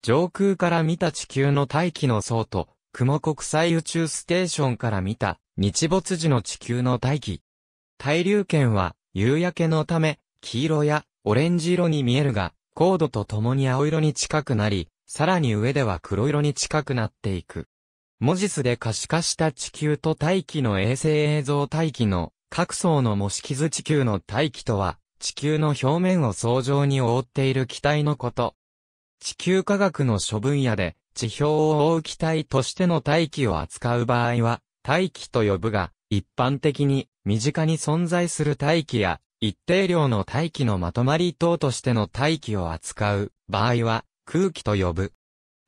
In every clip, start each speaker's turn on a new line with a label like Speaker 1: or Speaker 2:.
Speaker 1: 上空から見た地球の大気の層と、雲国際宇宙ステーションから見た日没時の地球の大気。大流圏は夕焼けのため、黄色やオレンジ色に見えるが、高度とともに青色に近くなり、さらに上では黒色に近くなっていく。文字数で可視化した地球と大気の衛星映像大気の各層の模式図地球の大気とは、地球の表面を層状に覆っている気体のこと。地球科学の諸分野で、地表を覆う気体としての大気を扱う場合は、大気と呼ぶが、一般的に、身近に存在する大気や、一定量の大気のまとまり等としての大気を扱う場合は空気と呼ぶ。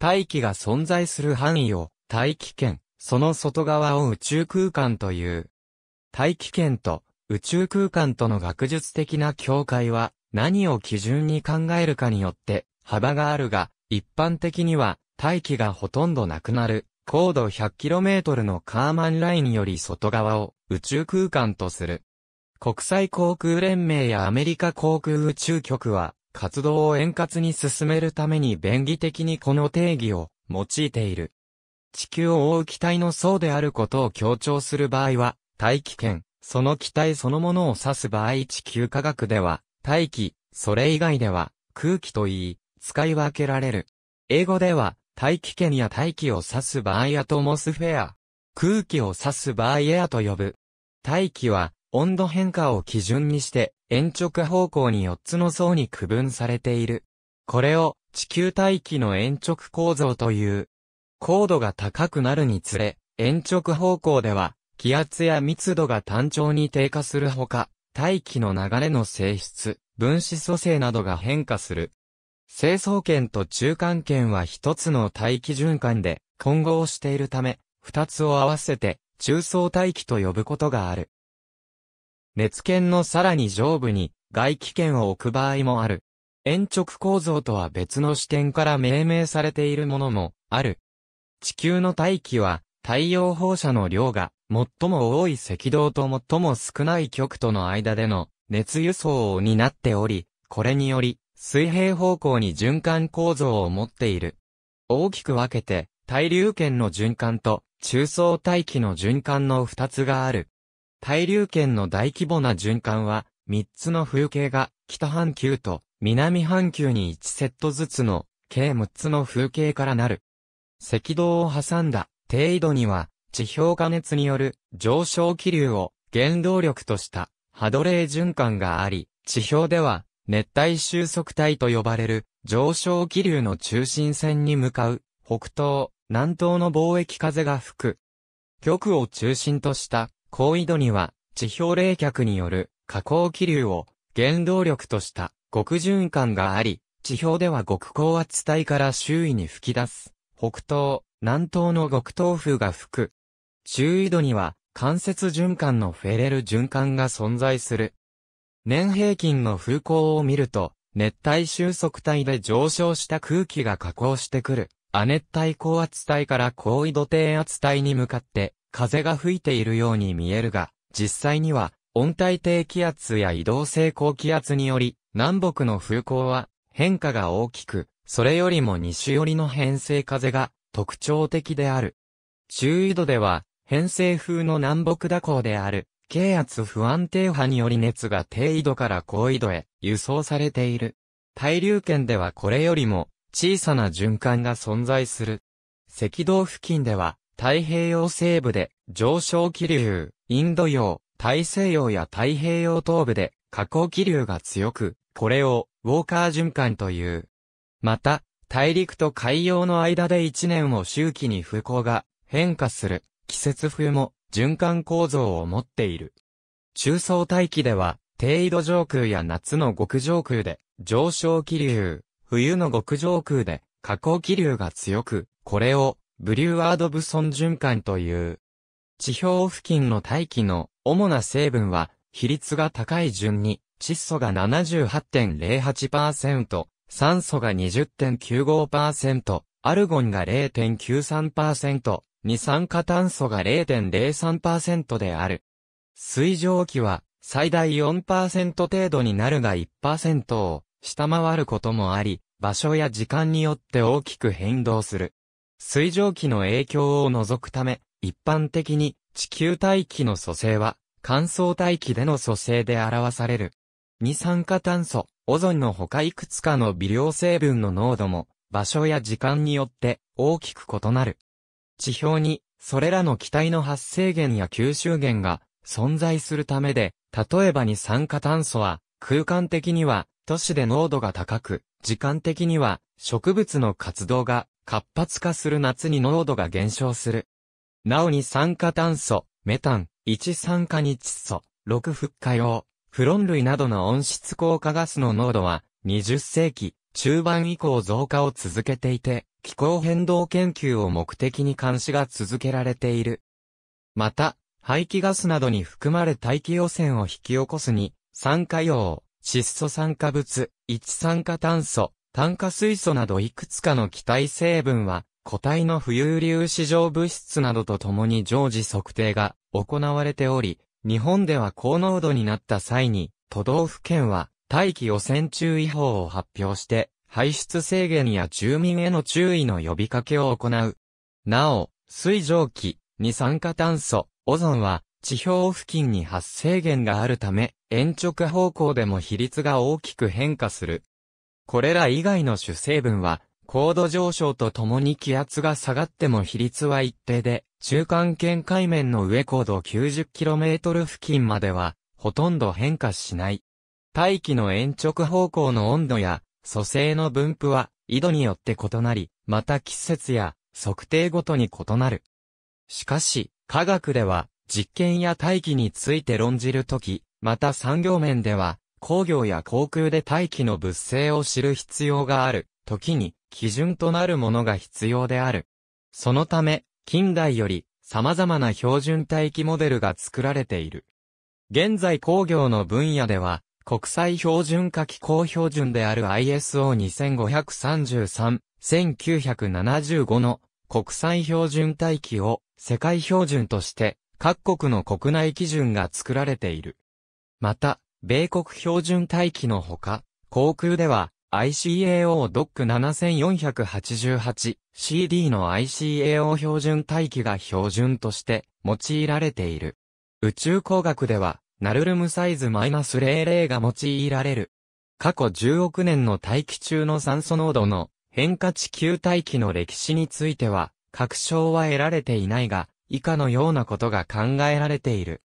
Speaker 1: 大気が存在する範囲を大気圏、その外側を宇宙空間という。大気圏と宇宙空間との学術的な境界は何を基準に考えるかによって幅があるが、一般的には、大気がほとんどなくなる、高度 100km のカーマンラインより外側を宇宙空間とする。国際航空連盟やアメリカ航空宇宙局は、活動を円滑に進めるために便宜的にこの定義を用いている。地球を覆う機体の層であることを強調する場合は、大気圏、その機体そのものを指す場合地球科学では、大気、それ以外では、空気といい、使い分けられる。英語では、大気圏や大気を指す場合アトモスフェア、空気を指す場合エアと呼ぶ。大気は、温度変化を基準にして、延直方向に4つの層に区分されている。これを、地球大気の延直構造という。高度が高くなるにつれ、延直方向では、気圧や密度が単調に低下するほか、大気の流れの性質、分子組成などが変化する。成層圏と中間圏は一つの大気循環で混合しているため、二つを合わせて中層大気と呼ぶことがある。熱圏のさらに上部に外気圏を置く場合もある。延直構造とは別の視点から命名されているものもある。地球の大気は太陽放射の量が最も多い赤道と最も少ない極との間での熱輸送を担っており、これにより水平方向に循環構造を持っている。大きく分けて、対流圏の循環と中層大気の循環の二つがある。対流圏の大規模な循環は、三つの風景が北半球と南半球に一セットずつの計六つの風景からなる。赤道を挟んだ低緯度には地表加熱による上昇気流を原動力としたハドレー循環があり、地表では熱帯収束帯と呼ばれる上昇気流の中心線に向かう北東、南東の貿易風が吹く。極を中心とした高緯度には地表冷却による下降気流を原動力とした極循環があり、地表では極高圧帯から周囲に吹き出す北東、南東の極東風が吹く。中緯度には間接循環のフェレル循環が存在する。年平均の風向を見ると、熱帯収束帯で上昇した空気が下降してくる。亜熱帯高圧帯から高緯度低圧帯に向かって風が吹いているように見えるが、実際には温帯低気圧や移動性高気圧により南北の風向は変化が大きく、それよりも西寄りの偏西風が特徴的である。中緯度では偏西風の南北蛇行である軽圧不安定波により熱が低緯度から高緯度へ輸送されている。対流圏ではこれよりも小さな循環が存在する。赤道付近では太平洋西部で上昇気流、インド洋、大西洋や太平洋東部で下降気流が強く、これをウォーカー循環という。また、大陸と海洋の間で一年を周期に風向が変化する季節風も循環構造を持っている。中層大気では、低緯度上空や夏の極上空で上昇気流、冬の極上空で下降気流が強く、これをブリュワードブソン循環という。地表付近の大気の主な成分は比率が高い順に窒素が78.08%、酸素が20.95%、アルゴンが0.93%、二酸化炭素が0.03%である。水蒸気は最大4%程度になるが1%を下回ることもあり、場所や時間によって大きく変動する。水蒸気の影響を除くため、一般的に地球大気の組成は乾燥大気での組成で表される。二酸化炭素、オゾンの他いくつかの微量成分の濃度も場所や時間によって大きく異なる。地表に、それらの気体の発生源や吸収源が存在するためで、例えば二酸化炭素は、空間的には都市で濃度が高く、時間的には植物の活動が活発化する夏に濃度が減少する。なおに酸化炭素、メタン、一酸化に窒素、六フッ化用、フロン類などの温室効果ガスの濃度は20世紀中盤以降増加を続けていて、気候変動研究を目的に監視が続けられている。また、排気ガスなどに含まれ大気汚染を引き起こすに、酸化用、窒素酸化物、一酸化炭素、炭化水素などいくつかの気体成分は、固体の浮遊粒子状物質などとともに常時測定が行われており、日本では高濃度になった際に、都道府県は大気汚染注意報を発表して、排出制限や住民への注意の呼びかけを行う。なお、水蒸気、二酸化炭素、オゾンは、地表付近に発生源があるため、延直方向でも比率が大きく変化する。これら以外の主成分は、高度上昇とともに気圧が下がっても比率は一定で、中間圏海面の上高度 90km 付近までは、ほとんど変化しない。大気の延直方向の温度や、素性の分布は、緯度によって異なり、また季節や測定ごとに異なる。しかし、科学では、実験や大気について論じるとき、また産業面では、工業や航空で大気の物性を知る必要がある、時に、基準となるものが必要である。そのため、近代より、様々な標準大気モデルが作られている。現在工業の分野では、国際標準化機構標準である ISO2533、1975の国際標準待機を世界標準として各国の国内基準が作られている。また、米国標準待機のほか、航空では ICAO ドック 7488CD の ICAO 標準待機が標準として用いられている。宇宙工学ではナルルムサイズマイス -00 が用いられる。過去10億年の大気中の酸素濃度の変化地球大気の歴史については、確証は得られていないが、以下のようなことが考えられている。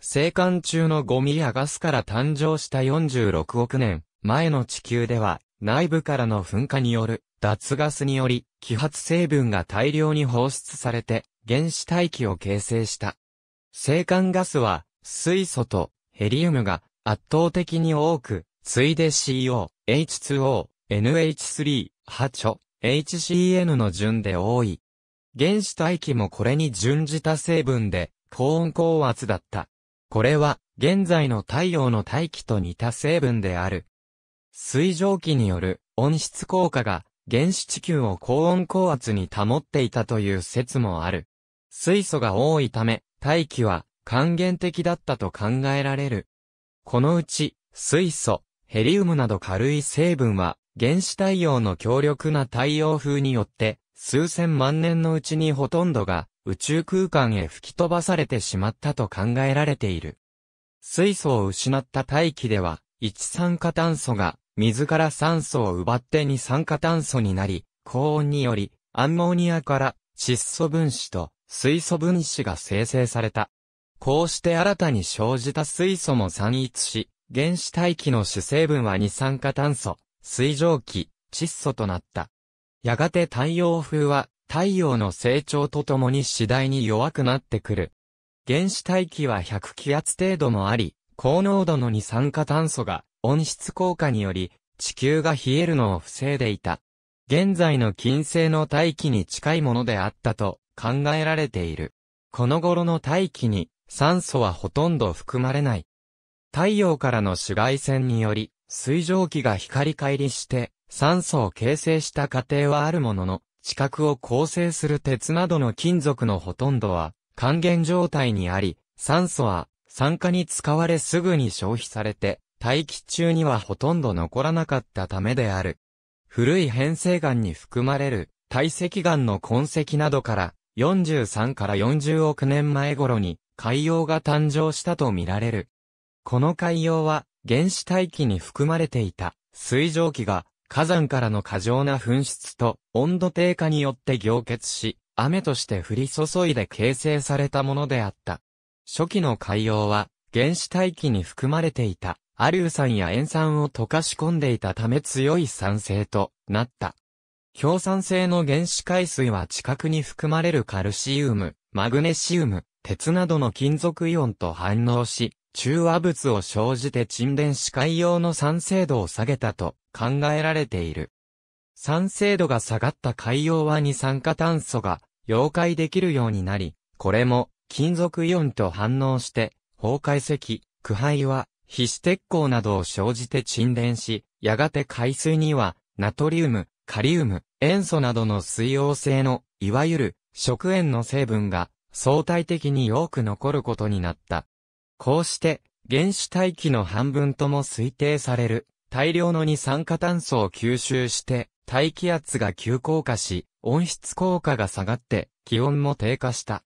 Speaker 1: 生還中のゴミやガスから誕生した46億年前の地球では、内部からの噴火による脱ガスにより、揮発成分が大量に放出されて、原子大気を形成した。生還ガスは、水素とヘリウムが圧倒的に多く、ついで CO、H2O、NH3、ハチョ、HCN の順で多い。原子大気もこれに準じた成分で、高温高圧だった。これは、現在の太陽の大気と似た成分である。水蒸気による温室効果が原始地球を高温高圧に保っていたという説もある。水素が多いため、大気は還元的だったと考えられる。このうち、水素、ヘリウムなど軽い成分は、原子太陽の強力な太陽風によって、数千万年のうちにほとんどが宇宙空間へ吹き飛ばされてしまったと考えられている。水素を失った大気では、一酸化炭素が水から酸素を奪って二酸化炭素になり、高温によりアンモニアから窒素分子と水素分子が生成された。こうして新たに生じた水素も散逸し、原子大気の主成分は二酸化炭素、水蒸気、窒素となった。やがて太陽風は太陽の成長とともに次第に弱くなってくる。原子大気は100気圧程度もあり、高濃度の二酸化炭素が温室効果により地球が冷えるのを防いでいた。現在の金星の大気に近いものであったと考えられている。この頃の大気に酸素はほとんど含まれない。太陽からの紫外線により、水蒸気が光返りして、酸素を形成した過程はあるものの、地殻を構成する鉄などの金属のほとんどは、還元状態にあり、酸素は、酸化に使われすぐに消費されて、大気中にはほとんど残らなかったためである。古い変成岩に含まれる、堆積岩の痕跡などから、43から40億年前頃に、海洋が誕生したとみられる。この海洋は原始大気に含まれていた水蒸気が火山からの過剰な噴出と温度低下によって凝結し、雨として降り注いで形成されたものであった。初期の海洋は原始大気に含まれていたアリュー酸や塩酸を溶かし込んでいたため強い酸性となった。強酸性の原子海水は近くに含まれるカルシウム、マグネシウム、鉄などの金属イオンと反応し、中和物を生じて沈殿し海洋の酸性度を下げたと考えられている。酸性度が下がった海洋は二酸化炭素が溶解できるようになり、これも金属イオンと反応して崩壊石、腐敗は皮脂鉄鋼などを生じて沈殿し、やがて海水にはナトリウム、カリウム、塩素などの水溶性のいわゆる食塩の成分が相対的に多く残ることになった。こうして、原子大気の半分とも推定される、大量の二酸化炭素を吸収して、大気圧が急降下し、温室効果が下がって、気温も低下した。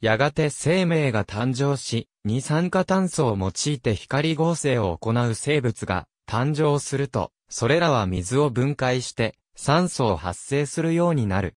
Speaker 1: やがて生命が誕生し、二酸化炭素を用いて光合成を行う生物が誕生すると、それらは水を分解して酸素を発生するようになる。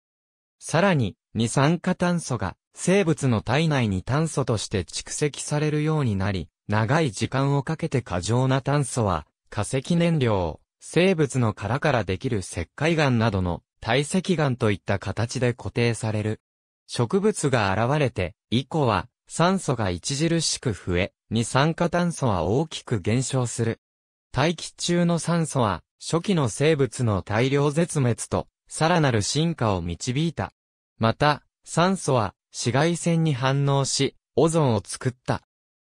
Speaker 1: さらに、二酸化炭素が生物の体内に炭素として蓄積されるようになり、長い時間をかけて過剰な炭素は、化石燃料、生物の殻からできる石灰岩などの堆積岩といった形で固定される。植物が現れて、以降は酸素が著しく増え、二酸化炭素は大きく減少する。大気中の酸素は初期の生物の大量絶滅とさらなる進化を導いた。また、酸素は紫外線に反応し、オゾンを作った。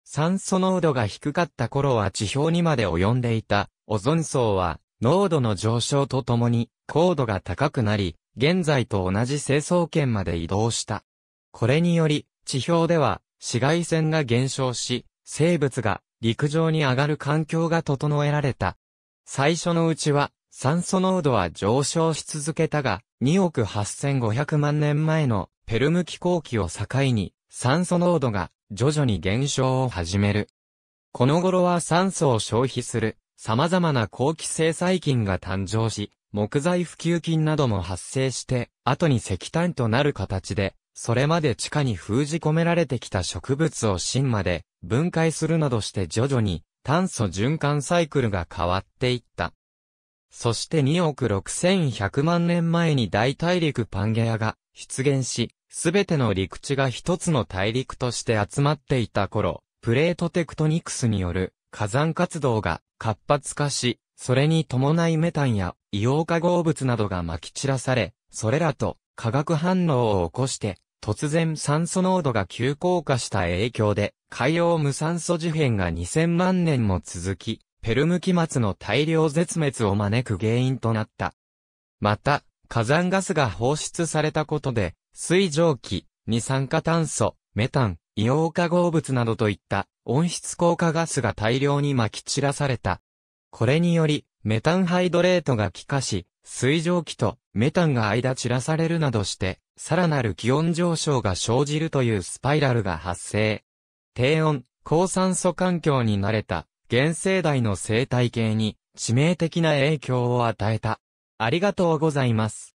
Speaker 1: 酸素濃度が低かった頃は地表にまで及んでいた、オゾン層は、濃度の上昇とともに、高度が高くなり、現在と同じ成層圏まで移動した。これにより、地表では、紫外線が減少し、生物が陸上に上がる環境が整えられた。最初のうちは、酸素濃度は上昇し続けたが、2億8500万年前のペルム気候期を境に、酸素濃度が徐々に減少を始める。この頃は酸素を消費する様々な後期生細菌が誕生し、木材普及菌なども発生して、後に石炭となる形で、それまで地下に封じ込められてきた植物を芯まで分解するなどして徐々に炭素循環サイクルが変わっていった。そして2億6100万年前に大大陸パンゲアが出現し、すべての陸地が一つの大陸として集まっていた頃、プレートテクトニクスによる火山活動が活発化し、それに伴いメタンや硫黄化合物などが撒き散らされ、それらと化学反応を起こして、突然酸素濃度が急降下した影響で、海洋無酸素事変が2000万年も続き、ヘルム期末の大量絶滅を招く原因となった。また、火山ガスが放出されたことで、水蒸気、二酸化炭素、メタン、硫黄化合物などといった温室効果ガスが大量に撒き散らされた。これにより、メタンハイドレートが気化し、水蒸気とメタンが間散らされるなどして、さらなる気温上昇が生じるというスパイラルが発生。低温、高酸素環境に慣れた現世代の生態系に致命的な影響を与えた。ありがとうございます。